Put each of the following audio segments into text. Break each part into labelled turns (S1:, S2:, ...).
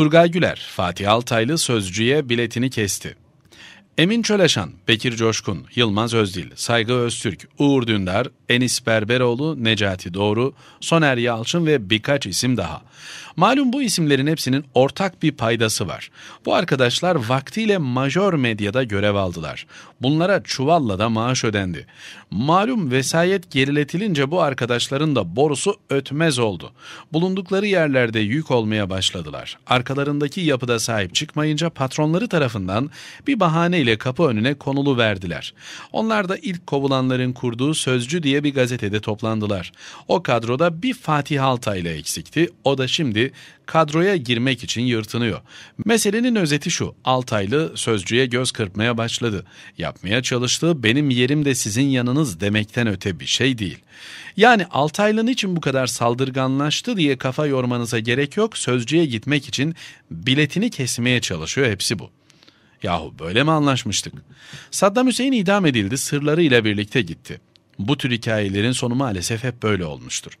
S1: Turgay Güler, Fatih Altaylı sözcüye biletini kesti. Emin Çöleşan, Bekir Coşkun, Yılmaz Özdil, Saygı Öztürk, Uğur Dündar, Enis Berberoğlu, Necati Doğru, Soner Yalçın ve birkaç isim daha. Malum bu isimlerin hepsinin ortak bir paydası var. Bu arkadaşlar vaktiyle majör medyada görev aldılar. Bunlara çuvalla da maaş ödendi. Malum vesayet geriletilince bu arkadaşların da borusu ötmez oldu. Bulundukları yerlerde yük olmaya başladılar. Arkalarındaki yapıda sahip çıkmayınca patronları tarafından bir bahaneyle ile kapı önüne konulu verdiler. Onlar da ilk kovulanların kurduğu Sözcü diye bir gazetede toplandılar. O kadroda bir Fatih Altay ile eksikti. O da şimdi kadroya girmek için yırtınıyor. Meselenin özeti şu. Altaylı Sözcü'ye göz kırpmaya başladı. Yapmaya çalıştığı benim yerim de sizin yanınız demekten öte bir şey değil. Yani Altaylı'nın için bu kadar saldırganlaştı diye kafa yormanıza gerek yok. Sözcü'ye gitmek için biletini kesmeye çalışıyor hepsi bu. Yahu böyle mi anlaşmıştık? Saddam Hüseyin idam edildi, sırları ile birlikte gitti. Bu tür hikayelerin sonu maalesef hep böyle olmuştur.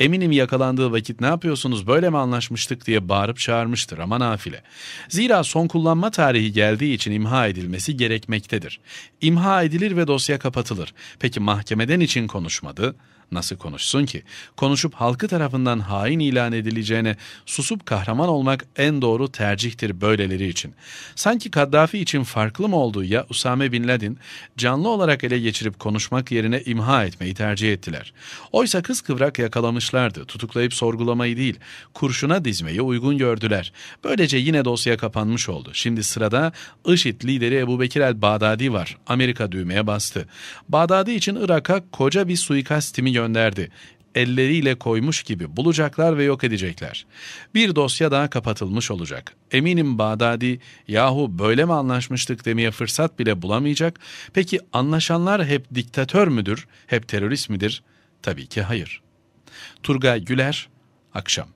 S1: Eminim yakalandığı vakit ne yapıyorsunuz böyle mi anlaşmıştık diye bağırıp çağırmıştır ama nafile. Zira son kullanma tarihi geldiği için imha edilmesi gerekmektedir. İmha edilir ve dosya kapatılır. Peki mahkemeden için konuşmadı? Nasıl konuşsun ki? Konuşup halkı tarafından hain ilan edileceğine susup kahraman olmak en doğru tercihtir böyleleri için. Sanki Kaddafi için farklı mı oldu ya Usame Bin Laden canlı olarak ele geçirip konuşmak yerine imha etmeyi tercih ettiler. Oysa kız kıvrak yakalamış davranışlardı. Tutuklayıp sorgulamayı değil, kurşuna dizmeyi uygun gördüler. Böylece yine dosya kapanmış oldu. Şimdi sırada IŞİD lideri Ebu Bekir el-Bağdadi var. Amerika düğmeye bastı. Bağdadi için Irak'a koca bir suikast timi gönderdi elleriyle koymuş gibi bulacaklar ve yok edecekler. Bir dosya daha kapatılmış olacak. Eminim Bağdadi, yahu böyle mi anlaşmıştık demeye fırsat bile bulamayacak. Peki anlaşanlar hep diktatör müdür, hep terörist midir? Tabii ki hayır.'' Turgay Güler, akşam.